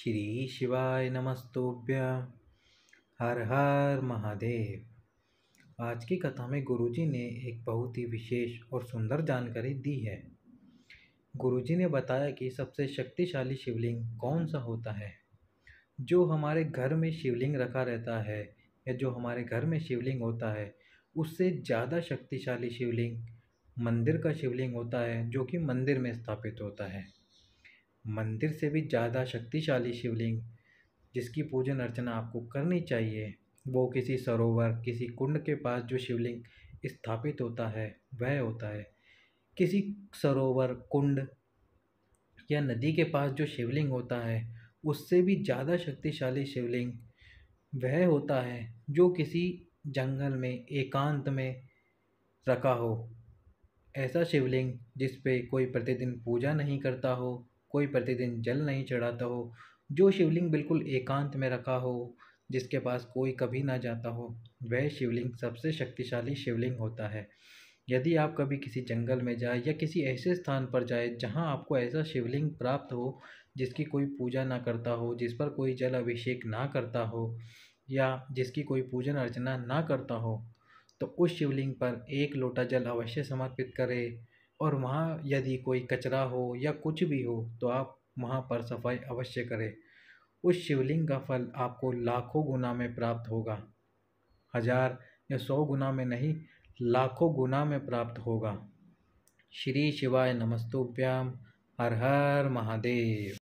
श्री शिवाय नमस्तोभ्य हर हर महादेव आज की कथा में गुरुजी ने एक बहुत ही विशेष और सुंदर जानकारी दी है गुरुजी ने बताया कि सबसे शक्तिशाली शिवलिंग कौन सा होता है जो हमारे घर में शिवलिंग रखा रहता है या जो हमारे घर में शिवलिंग होता है उससे ज़्यादा शक्तिशाली शिवलिंग मंदिर का शिवलिंग होता है जो कि मंदिर में स्थापित होता है मंदिर से भी ज़्यादा शक्तिशाली शिवलिंग जिसकी पूजन अर्चना आपको करनी चाहिए वो किसी सरोवर किसी कुंड के पास जो शिवलिंग स्थापित होता है वह होता है किसी सरोवर कुंड या नदी के पास जो शिवलिंग होता है उससे भी ज़्यादा शक्तिशाली शिवलिंग वह होता है जो किसी जंगल में एकांत में रखा हो ऐसा शिवलिंग जिस पे कोई प्रतिदिन पूजा नहीं करता हो कोई प्रतिदिन जल नहीं चढ़ाता हो जो शिवलिंग बिल्कुल एकांत में रखा हो जिसके पास कोई कभी ना जाता हो वह शिवलिंग सबसे शक्तिशाली शिवलिंग होता है यदि आप कभी किसी जंगल में जाए या किसी ऐसे स्थान पर जाए जहां आपको ऐसा शिवलिंग प्राप्त हो जिसकी कोई पूजा ना करता हो जिस पर कोई जल अभिषेक ना करता हो या जिसकी कोई पूजन अर्चना ना करता हो तो उस शिवलिंग पर एक लोटा जल अवश्य समर्पित करें और वहाँ यदि कोई कचरा हो या कुछ भी हो तो आप वहाँ पर सफाई अवश्य करें उस शिवलिंग का फल आपको लाखों गुना में प्राप्त होगा हजार या सौ गुना में नहीं लाखों गुना में प्राप्त होगा श्री शिवाय नमस्तोभ्याम हर हर महादेव